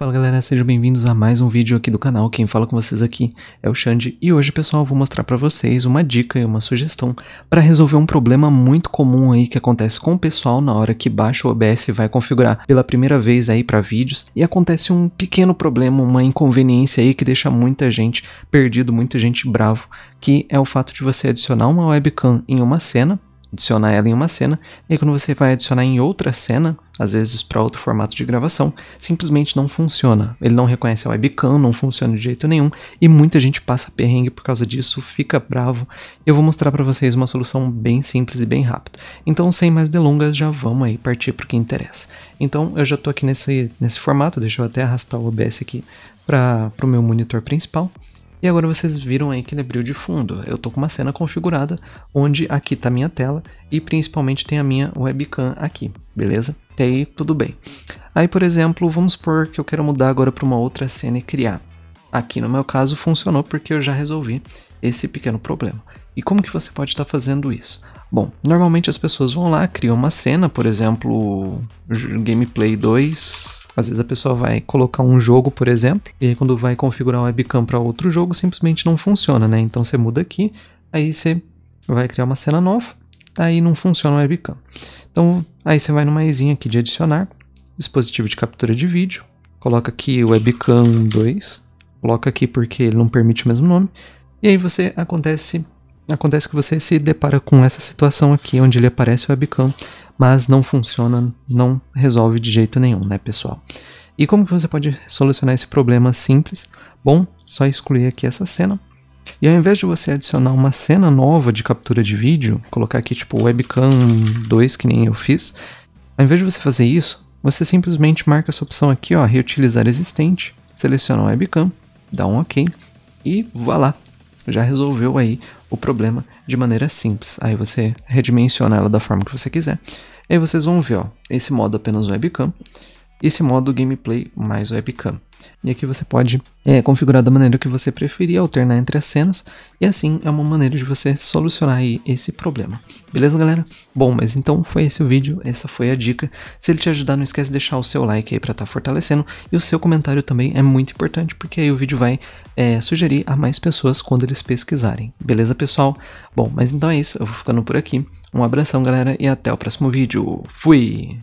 Fala galera, sejam bem-vindos a mais um vídeo aqui do canal, quem fala com vocês aqui é o Xande e hoje pessoal eu vou mostrar para vocês uma dica e uma sugestão para resolver um problema muito comum aí que acontece com o pessoal na hora que baixa o OBS e vai configurar pela primeira vez aí para vídeos e acontece um pequeno problema, uma inconveniência aí que deixa muita gente perdido, muita gente bravo, que é o fato de você adicionar uma webcam em uma cena adicionar ela em uma cena, e aí quando você vai adicionar em outra cena, às vezes para outro formato de gravação, simplesmente não funciona. Ele não reconhece a webcam, não funciona de jeito nenhum, e muita gente passa perrengue por causa disso, fica bravo. Eu vou mostrar para vocês uma solução bem simples e bem rápida. Então, sem mais delongas, já vamos aí partir para o que interessa. Então, eu já estou aqui nesse, nesse formato, deixa eu até arrastar o OBS aqui para o meu monitor principal. E agora vocês viram aí que ele abriu de fundo. Eu estou com uma cena configurada onde aqui está a minha tela e principalmente tem a minha webcam aqui, beleza? E aí tudo bem. Aí, por exemplo, vamos supor que eu quero mudar agora para uma outra cena e criar. Aqui no meu caso funcionou porque eu já resolvi esse pequeno problema. E como que você pode estar tá fazendo isso? Bom, normalmente as pessoas vão lá, criam uma cena, por exemplo, gameplay 2, às vezes a pessoa vai colocar um jogo, por exemplo, e aí quando vai configurar o webcam para outro jogo, simplesmente não funciona, né? Então você muda aqui, aí você vai criar uma cena nova, aí não funciona o webcam. Então aí você vai no mais aqui de adicionar, dispositivo de captura de vídeo, coloca aqui o webcam 2, coloca aqui porque ele não permite o mesmo nome, e aí você acontece acontece que você se depara com essa situação aqui, onde ele aparece o webcam, mas não funciona, não resolve de jeito nenhum, né, pessoal? E como que você pode solucionar esse problema simples? Bom, só excluir aqui essa cena. E ao invés de você adicionar uma cena nova de captura de vídeo, colocar aqui tipo webcam 2, que nem eu fiz, ao invés de você fazer isso, você simplesmente marca essa opção aqui, ó, reutilizar existente, seleciona o webcam, dá um OK e vá lá, já resolveu aí o problema de maneira simples. Aí você redimensiona ela da forma que você quiser. E aí vocês vão ver, ó, esse modo apenas webcam esse modo gameplay mais webcam. E aqui você pode é, configurar da maneira que você preferir, alternar entre as cenas, e assim é uma maneira de você solucionar esse problema. Beleza, galera? Bom, mas então foi esse o vídeo, essa foi a dica. Se ele te ajudar, não esquece de deixar o seu like aí para estar tá fortalecendo, e o seu comentário também é muito importante, porque aí o vídeo vai é, sugerir a mais pessoas quando eles pesquisarem. Beleza, pessoal? Bom, mas então é isso, eu vou ficando por aqui. Um abração, galera, e até o próximo vídeo. Fui!